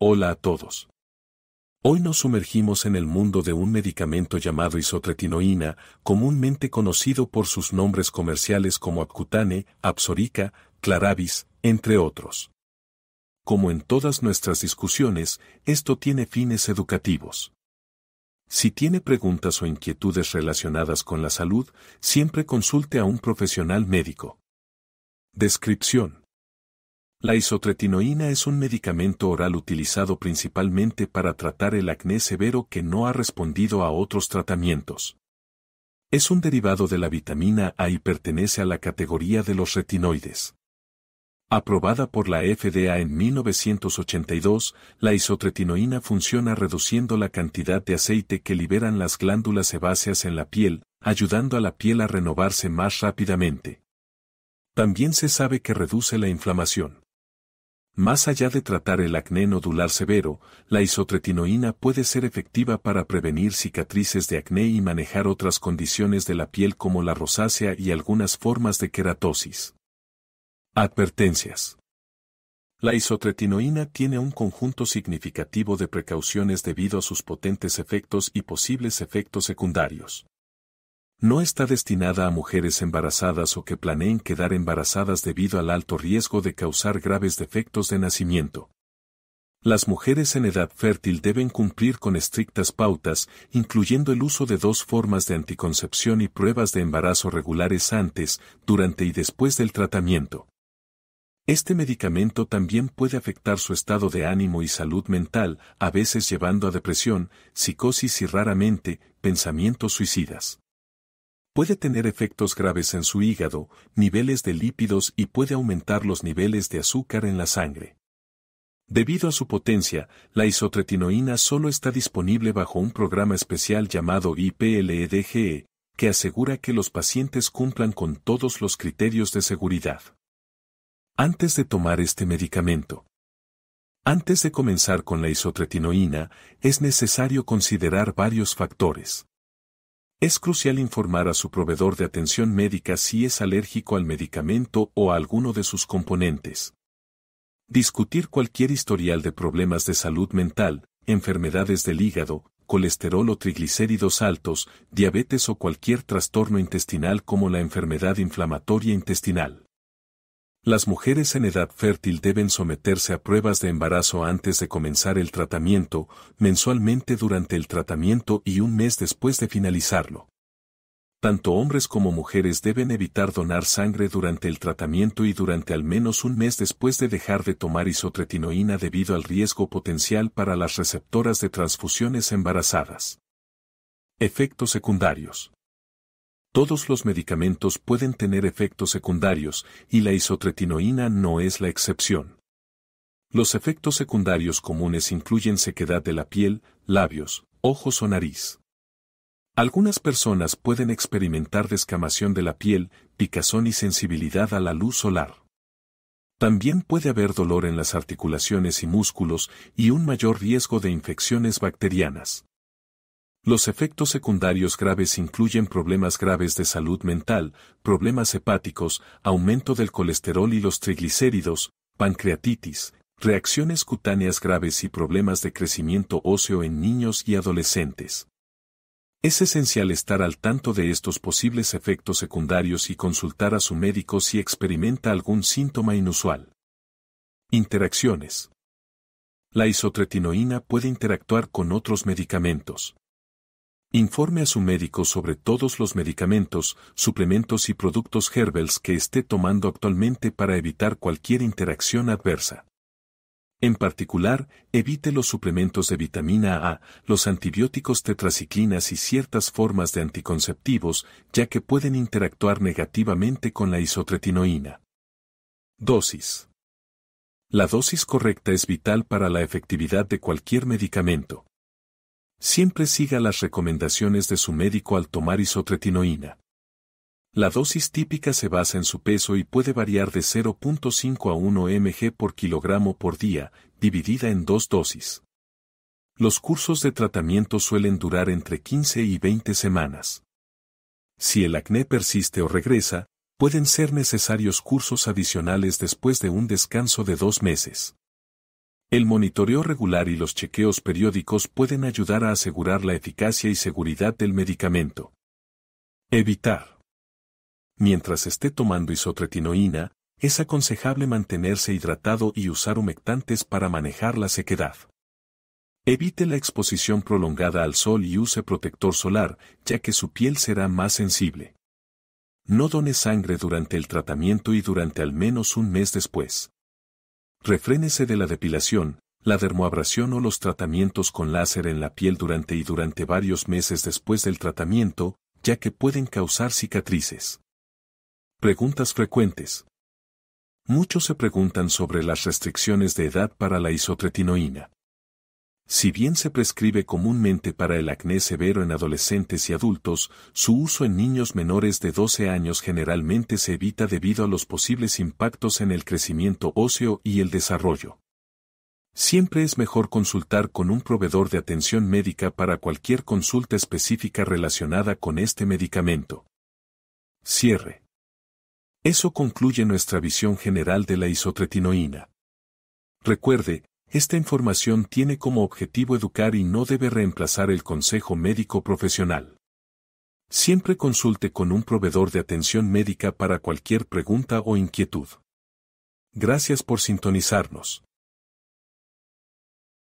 Hola a todos. Hoy nos sumergimos en el mundo de un medicamento llamado isotretinoína, comúnmente conocido por sus nombres comerciales como Accutane, Absorica, Claravis, entre otros. Como en todas nuestras discusiones, esto tiene fines educativos. Si tiene preguntas o inquietudes relacionadas con la salud, siempre consulte a un profesional médico. Descripción. La isotretinoína es un medicamento oral utilizado principalmente para tratar el acné severo que no ha respondido a otros tratamientos. Es un derivado de la vitamina A y pertenece a la categoría de los retinoides. Aprobada por la FDA en 1982, la isotretinoína funciona reduciendo la cantidad de aceite que liberan las glándulas sebáceas en la piel, ayudando a la piel a renovarse más rápidamente. También se sabe que reduce la inflamación. Más allá de tratar el acné nodular severo, la isotretinoína puede ser efectiva para prevenir cicatrices de acné y manejar otras condiciones de la piel como la rosácea y algunas formas de queratosis. Advertencias. La isotretinoína tiene un conjunto significativo de precauciones debido a sus potentes efectos y posibles efectos secundarios. No está destinada a mujeres embarazadas o que planeen quedar embarazadas debido al alto riesgo de causar graves defectos de nacimiento. Las mujeres en edad fértil deben cumplir con estrictas pautas, incluyendo el uso de dos formas de anticoncepción y pruebas de embarazo regulares antes, durante y después del tratamiento. Este medicamento también puede afectar su estado de ánimo y salud mental, a veces llevando a depresión, psicosis y raramente, pensamientos suicidas. Puede tener efectos graves en su hígado, niveles de lípidos y puede aumentar los niveles de azúcar en la sangre. Debido a su potencia, la isotretinoína solo está disponible bajo un programa especial llamado IPLEDGE, e, que asegura que los pacientes cumplan con todos los criterios de seguridad. Antes de tomar este medicamento. Antes de comenzar con la isotretinoína, es necesario considerar varios factores. Es crucial informar a su proveedor de atención médica si es alérgico al medicamento o a alguno de sus componentes. Discutir cualquier historial de problemas de salud mental, enfermedades del hígado, colesterol o triglicéridos altos, diabetes o cualquier trastorno intestinal como la enfermedad inflamatoria intestinal. Las mujeres en edad fértil deben someterse a pruebas de embarazo antes de comenzar el tratamiento, mensualmente durante el tratamiento y un mes después de finalizarlo. Tanto hombres como mujeres deben evitar donar sangre durante el tratamiento y durante al menos un mes después de dejar de tomar isotretinoína debido al riesgo potencial para las receptoras de transfusiones embarazadas. Efectos secundarios. Todos los medicamentos pueden tener efectos secundarios y la isotretinoína no es la excepción. Los efectos secundarios comunes incluyen sequedad de la piel, labios, ojos o nariz. Algunas personas pueden experimentar descamación de la piel, picazón y sensibilidad a la luz solar. También puede haber dolor en las articulaciones y músculos y un mayor riesgo de infecciones bacterianas. Los efectos secundarios graves incluyen problemas graves de salud mental, problemas hepáticos, aumento del colesterol y los triglicéridos, pancreatitis, reacciones cutáneas graves y problemas de crecimiento óseo en niños y adolescentes. Es esencial estar al tanto de estos posibles efectos secundarios y consultar a su médico si experimenta algún síntoma inusual. Interacciones. La isotretinoína puede interactuar con otros medicamentos. Informe a su médico sobre todos los medicamentos, suplementos y productos Herbels que esté tomando actualmente para evitar cualquier interacción adversa. En particular, evite los suplementos de vitamina A, los antibióticos tetraciclinas y ciertas formas de anticonceptivos, ya que pueden interactuar negativamente con la isotretinoína. Dosis. La dosis correcta es vital para la efectividad de cualquier medicamento. Siempre siga las recomendaciones de su médico al tomar isotretinoína. La dosis típica se basa en su peso y puede variar de 0.5 a 1 mg por kilogramo por día, dividida en dos dosis. Los cursos de tratamiento suelen durar entre 15 y 20 semanas. Si el acné persiste o regresa, pueden ser necesarios cursos adicionales después de un descanso de dos meses. El monitoreo regular y los chequeos periódicos pueden ayudar a asegurar la eficacia y seguridad del medicamento. Evitar. Mientras esté tomando isotretinoína, es aconsejable mantenerse hidratado y usar humectantes para manejar la sequedad. Evite la exposición prolongada al sol y use protector solar, ya que su piel será más sensible. No done sangre durante el tratamiento y durante al menos un mes después refrénese de la depilación, la dermoabrasión o los tratamientos con láser en la piel durante y durante varios meses después del tratamiento, ya que pueden causar cicatrices. Preguntas frecuentes. Muchos se preguntan sobre las restricciones de edad para la isotretinoína. Si bien se prescribe comúnmente para el acné severo en adolescentes y adultos, su uso en niños menores de 12 años generalmente se evita debido a los posibles impactos en el crecimiento óseo y el desarrollo. Siempre es mejor consultar con un proveedor de atención médica para cualquier consulta específica relacionada con este medicamento. Cierre. Eso concluye nuestra visión general de la isotretinoína. Recuerde, esta información tiene como objetivo educar y no debe reemplazar el consejo médico profesional. Siempre consulte con un proveedor de atención médica para cualquier pregunta o inquietud. Gracias por sintonizarnos.